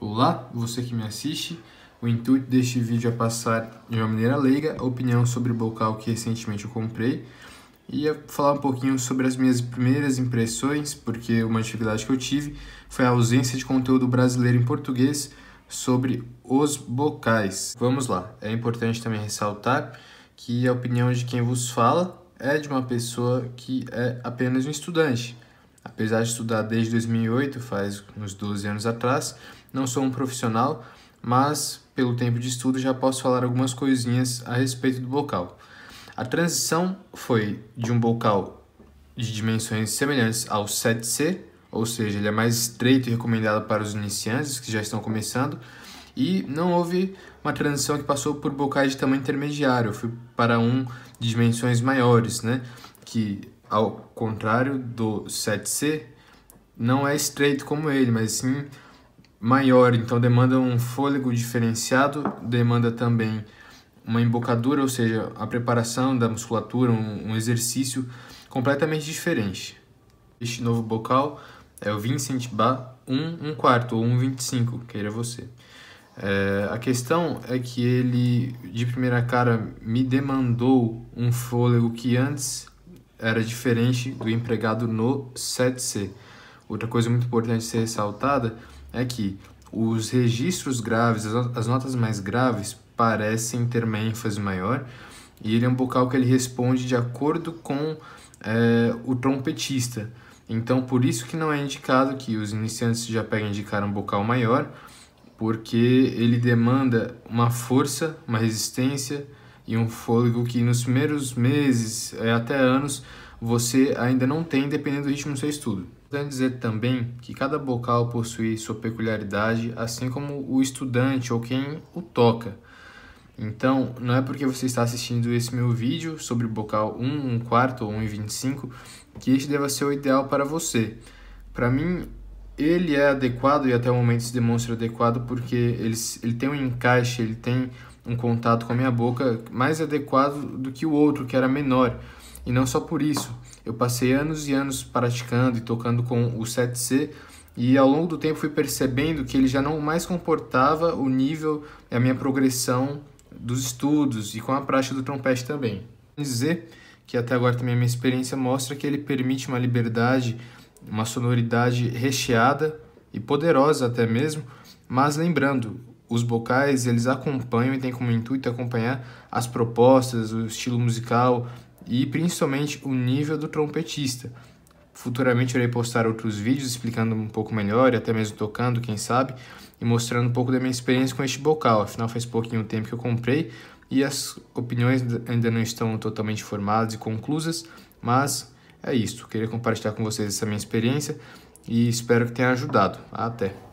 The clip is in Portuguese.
Olá, você que me assiste. O intuito deste vídeo é passar de uma maneira leiga a opinião sobre o bocal que recentemente eu comprei e falar um pouquinho sobre as minhas primeiras impressões, porque uma dificuldade que eu tive foi a ausência de conteúdo brasileiro em português sobre os bocais. Vamos lá, é importante também ressaltar que a opinião de quem vos fala é de uma pessoa que é apenas um estudante. Apesar de estudar desde 2008, faz uns 12 anos atrás, não sou um profissional, mas pelo tempo de estudo já posso falar algumas coisinhas a respeito do bocal. A transição foi de um bocal de dimensões semelhantes ao 7C, ou seja, ele é mais estreito e recomendado para os iniciantes que já estão começando, e não houve uma transição que passou por bocais de tamanho intermediário, eu fui para um de dimensões maiores, né? Que ao contrário do 7C, não é estreito como ele, mas sim maior, então demanda um fôlego diferenciado, demanda também uma embocadura, ou seja, a preparação da musculatura, um, um exercício completamente diferente. Este novo bocal é o Vincent Bar 1 1 quarto ou 1,25, queira você. É, a questão é que ele, de primeira cara, me demandou um fôlego que antes era diferente do empregado no 7C. Outra coisa muito importante ser ressaltada é que os registros graves, as notas mais graves, parecem ter uma ênfase maior e ele é um vocal que ele responde de acordo com é, o trompetista. Então, por isso que não é indicado que os iniciantes já peguem indicar um vocal maior, porque ele demanda uma força, uma resistência, e um fôlego que nos primeiros meses é, até anos você ainda não tem, dependendo do ritmo do seu estudo. Importante dizer também que cada bocal possui sua peculiaridade, assim como o estudante ou quem o toca. Então, não é porque você está assistindo esse meu vídeo sobre bocal 1, 1 quarto ou 1,25 que este deva ser o ideal para você. Para mim, ele é adequado e até o momento se demonstra adequado porque ele, ele tem um encaixe, ele tem um contato com a minha boca mais adequado do que o outro, que era menor. E não só por isso, eu passei anos e anos praticando e tocando com o 7C e ao longo do tempo fui percebendo que ele já não mais comportava o nível e a minha progressão dos estudos e com a prática do trompete também. Dizer que até agora também a minha experiência mostra que ele permite uma liberdade, uma sonoridade recheada e poderosa até mesmo, mas lembrando, os bocais eles acompanham e têm como intuito acompanhar as propostas, o estilo musical e principalmente o nível do trompetista. Futuramente irei postar outros vídeos explicando um pouco melhor e até mesmo tocando, quem sabe, e mostrando um pouco da minha experiência com este bocal. Afinal, faz pouquinho tempo que eu comprei e as opiniões ainda não estão totalmente formadas e conclusas, mas é isso. Queria compartilhar com vocês essa minha experiência e espero que tenha ajudado. Até!